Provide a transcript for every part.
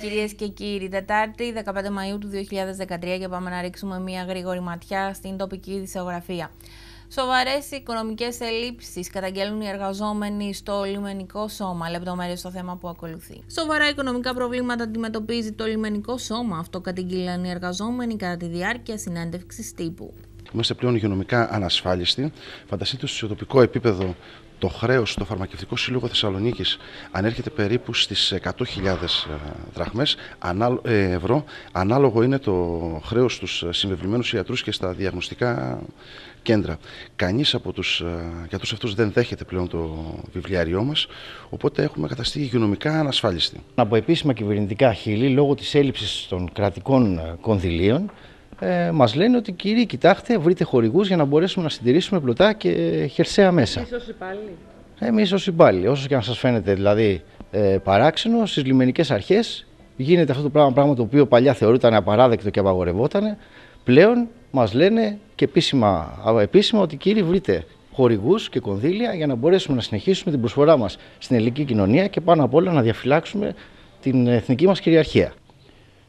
κυρίες και κύριοι. Τετάρτη 15 Μαΐου του 2013 και πάμε να ρίξουμε μια γρήγορη ματιά στην τοπική δισεογραφία. Σοβαρές οικονομικές ελλείψεις καταγγέλνουν οι εργαζόμενοι στο λιμενικό σώμα. Λεπτομέρειες στο θέμα που ακολουθεί. Σοβαρά οικονομικά προβλήματα αντιμετωπίζει το λιμενικό σώμα. Αυτό κατήγγειλαν οι εργαζόμενοι κατά τη διάρκεια συνέντευξης τύπου. Είμαστε πλέον υγειονομικά ανασφάλιστοι. Φανταστείτε στο τοπικό επίπεδο το χρέος στο Φαρμακευτικό Σύλλογο Θεσσαλονίκης ανέρχεται περίπου στις 100.000 ε, δραχμές ε, ευρώ. Ανάλογο είναι το χρέος στους συμβεβλημένους ιατρούς και στα διαγνωστικά κέντρα. Κανείς από τους ε, γιατρούς αυτούς δεν δέχεται πλέον το βιβλιάριό μας, οπότε έχουμε καταστεί υγειονομικά ανασφάλιστοι. Από επίσημα κυβερνητικά χείλη, λόγω της έλλειψης των κρατικών κονδυλίων, ε, μας λένε ότι κύριοι, κοιτάξτε, βρείτε χορηγούς για να μπορέσουμε να συντηρήσουμε πλωτά και ε, χερσαία μέσα. Εμείς ως υπάλληλοι. Εμείς ως υπάλληλοι. Όσο και να σας φαίνεται δηλαδή ε, παράξενο, στις λιμενικές αρχές γίνεται αυτό το πράγμα, πράγμα το οποίο παλιά θεωρούταν απαράδεκτο και απαγορευόταν. Πλέον μας λένε και επίσημα, επίσημα ότι κύριοι, βρείτε χορηγούς και κονδύλια για να μπορέσουμε να συνεχίσουμε την προσφορά μας στην ελληνική κοινωνία και πάνω απ' όλα να διαφυλάξουμε την εθνική μας κυριαρχία.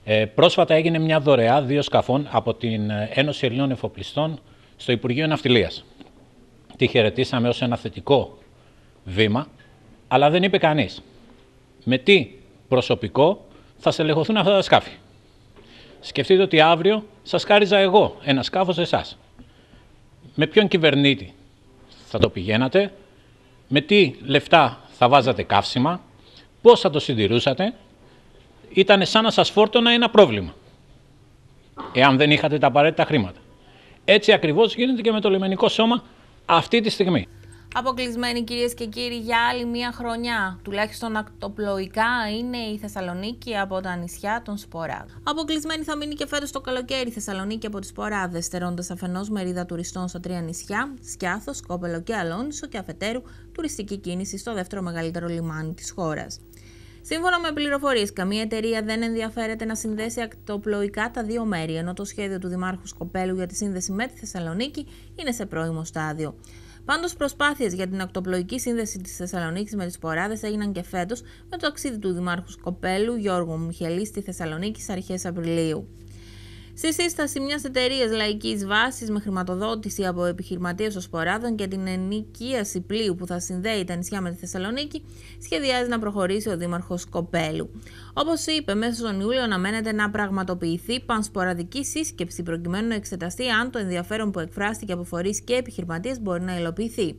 Ε, πρόσφατα έγινε μια δωρεά δύο σκαφών από την ε, Ένωση Ελληνών Εφοπλιστών στο Υπουργείο Ναυτιλίας. Τη χαιρετήσαμε ως ένα θετικό βήμα, αλλά δεν είπε κανείς. με τι προσωπικό θα στελεχωθούν αυτά τα σκάφη. Σκεφτείτε ότι αύριο σας χάριζα εγώ ένα σκάφος εσάς. Με ποιον κυβερνήτη θα το πηγαίνατε, με τι λεφτά θα βάζατε καύσιμα, πώς θα το συντηρούσατε ήταν σαν να σας φόρτωνα ένα πρόβλημα. Εάν δεν είχατε τα απαραίτητα χρήματα. Έτσι ακριβώς γίνεται και με το λιμενικό σώμα αυτή τη στιγμή. Αποκλεισμένοι κυρίες και κύριοι για άλλη μία χρονιά, τουλάχιστον ακτοπλοϊκά είναι η Θεσσαλονίκη από τα νησιά των Σποράδων. Αποκλεισμένοι θα μείνει και φέτος το καλοκαίρι η Θεσσαλονίκη από τις Σποράδες, στερώντας αφενός μερίδα τουριστών στα τρία νησιά, Σκιάθος, Κόπελο και Αλόνισο και αφετέρου τουριστική κίνηση στο δεύτερο μεγαλύτερο λιμάνι της χώρας. Σύμφωνα με πληροφορίες, καμία εταιρεία δεν ενδιαφέρεται να συνδέσει ακτοπλοϊκά τα δύο μέρη, ενώ το σχέδιο του Δημάρχου Σκοπέλου για τη σύνδεση με τη Θεσσαλονίκη είναι σε πρώιμο στάδιο. Πάντως, προσπάθειες για την ακτοπλοϊκή σύνδεση της Θεσσαλονίκης με τις Ποράδε έγιναν και φέτος με το ταξίδι του Δημάρχου Σκοπέλου Γιώργου Μιχελής στη Θεσσαλονίκη στις αρχές Απριλίου. Στη σύσταση μιας εταιρείας λαϊκής βάσης με χρηματοδότηση από επιχειρηματίες σποράδων και την ενοικίαση πλοίου που θα συνδέει τα νησιά με τη Θεσσαλονίκη, σχεδιάζει να προχωρήσει ο Δήμαρχος Κοπέλου. Όπως είπε, μέσα στον Ιούλιο αναμένεται να πραγματοποιηθεί πανσποραδική σύσκεψη προκειμένου να εξεταστεί αν το ενδιαφέρον που εκφράστηκε από φορείς και επιχειρηματίες μπορεί να υλοποιηθεί.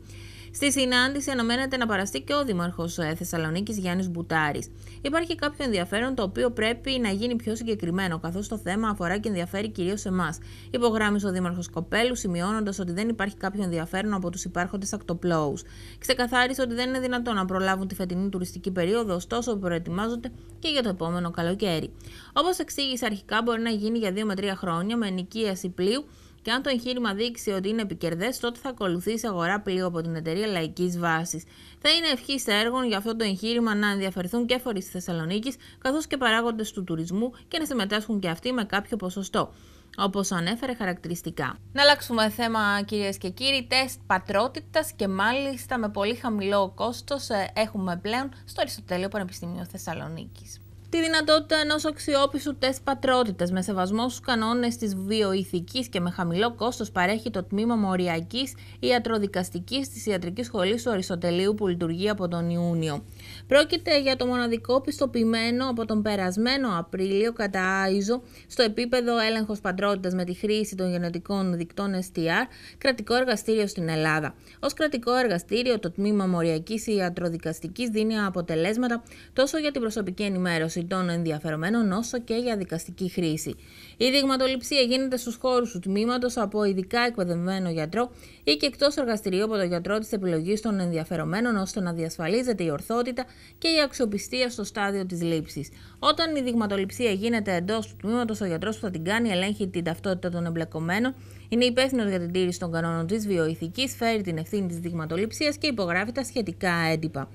Στη συνάντηση αναμένεται να παραστεί και ο Δήμαρχο ε, Θεσσαλονίκης Γιάννης Μπουτάρης. Υπάρχει κάποιο ενδιαφέρον το οποίο πρέπει να γίνει πιο συγκεκριμένο, καθώς το θέμα αφορά και ενδιαφέρει κυρίως εμάς. Υπογράμμισε ο Δήμαρχος Κοπέλου, σημειώνοντας ότι δεν υπάρχει κάποιο ενδιαφέρον από τους υπάρχοντες ακτοπλώου. Ξεκαθάρισε ότι δεν είναι δυνατόν να προλάβουν τη φετινή τουριστική περίοδο, ωστόσο προετοιμάζονται και για το επόμενο καλοκαίρι. Όπως εξήγησε αρχικά, μπορεί να γίνει για 2 με 3 χρόνια με ενοικίαση πλοίου και αν το εγχείρημα δείξει ότι είναι επικερδές, τότε θα ακολουθήσει αγορά πλοίου από την εταιρεία λαϊκής βάσης. Θα είναι ευχής στα έργων για αυτό το εγχείρημα να ενδιαφερθούν και φορείς της Θεσσαλονίκης, καθώς και παράγοντες του τουρισμού και να συμμετάσχουν και αυτοί με κάποιο ποσοστό όπως ανέφερε χαρακτηριστικά. Να αλλάξουμε θέμα, κυρίες και κύριοι. Τεστ πατρότητας και μάλιστα με πολύ χαμηλό κόστος ε, έχουμε πλέον στο Αριστοτέλειο Πανεπιστημίου Θεσσαλονίκης τη δυνατότητα ενός αξιόπιστου τεστ πατρότητας με σεβασμό στους κανόνες της βιοειθικής και με χαμηλό κόστος παρέχει το τμήμα Μοριακής Ιατροδικαστικής της Ιατρικής Σχολής του Αριστοτελείου που λειτουργεί από τον Ιούνιο. Πρόκειται για το μοναδικό πιστοποιημένο από τον περασμένο Απρίλιο κατά Άιζο στο επίπεδο έλεγχος πατρότητας με τη χρήση των γενετικών δικτών STR κρατικό εργαστήριο στην Ελλάδα. Ως κρατικό εργαστήριο, το τμήμα Μοριακής Ιατροδικαστικής δίνει αποτελέσματα τόσο για την προσωπική ενημέρωση των ενδιαφερομένων όσο και για δικαστική χρήση. Η δειγματοληψία γίνεται στους χώρους του τμήματος από ειδικά εκπαιδευμένο γιατρό ή και εκτός εργαστηρίου από το γιατρό της επιλογής των ενδιαφερομένων ώστε να διασφαλίζεται η ορθότητα και η αξιοπιστία στο στάδιο της λήψης. Όταν η δειγματοληψία γίνεται εντός του τμήματος, ο γιατρός που θα την κάνει ελέγχει την ταυτότητα των εμπλεκομένων, είναι υπεύθυνος για την τήρηση των κανόνων της βιοειθικής, φέρει την ευθύνη της δειγματοληψίας και υπογράφει τα σχετικά έντυπα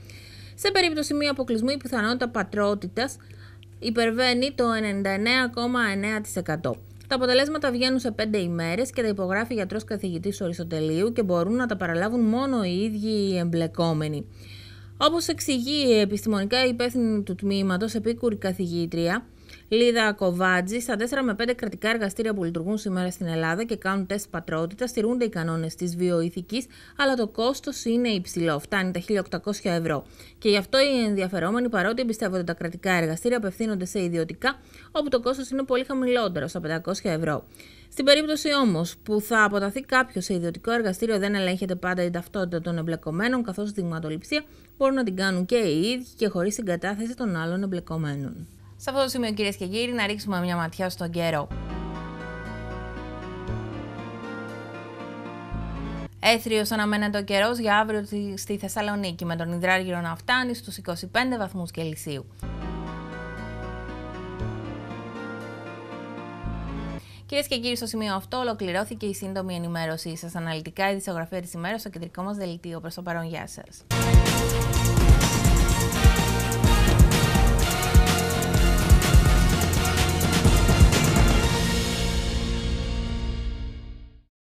σε περίπτωση μη αποκλεισμού η πιθανότητα πατρότητας υπερβαίνει το 99,9%. Τα αποτελέσματα βγαίνουν σε 5 ημέρες και τα υπογράφει γιατρός του Οριστοτελείου και μπορούν να τα παραλάβουν μόνο οι ίδιοι οι εμπλεκόμενοι. Όπως εξηγεί η επιστημονικά υπεύθυνη του τμήματος επίκουρη καθηγήτρια, Λίδα Κοβάτζη, στα 4 με 5 κρατικά εργαστήρια που λειτουργούν σήμερα στην Ελλάδα και κάνουν τεστ πατρότητας, στηρούνται οι κανόνες της βιοειθικής, αλλά το κόστος είναι υψηλό, φτάνει τα 1.800 ευρώ. Και γι' αυτό οι ενδιαφερόμενοι, παρότι εμπιστεύονται τα κρατικά εργαστήρια, απευθύνονται σε ιδιωτικά, όπου το κόστος είναι πολύ χαμηλότερο, στα 500 ευρώ. Στην περίπτωση όμως που θα αποταθεί κάποιος σε ιδιωτικό εργαστήριο, δεν ελέγχεται πάντα η ταυτότητα των εμπλεκομένων, καθώς δειγματοληψία μπορούν να την κάνουν και οι ίδιοι και χωρίς συγκατάθεση των άλλων εμπλεκομένων. Σε αυτό το σημείο, κυρίες και κύριοι, να ρίξουμε μια ματιά στον καιρό. Έθριος αναμένεται ο καιρός για αύριο στη Θεσσαλονίκη, με τον υδράργυρο να φτάνει στους 25 βαθμούς Κελσίου. Κυρίες και κύριοι, στο σημείο αυτό ολοκληρώθηκε η σύντομη ενημέρωσή σας. Αναλυτικά η δισογραφία της ημέρας στο κεντρικό μας δελτίο. Προς το παρόν, γεια σας.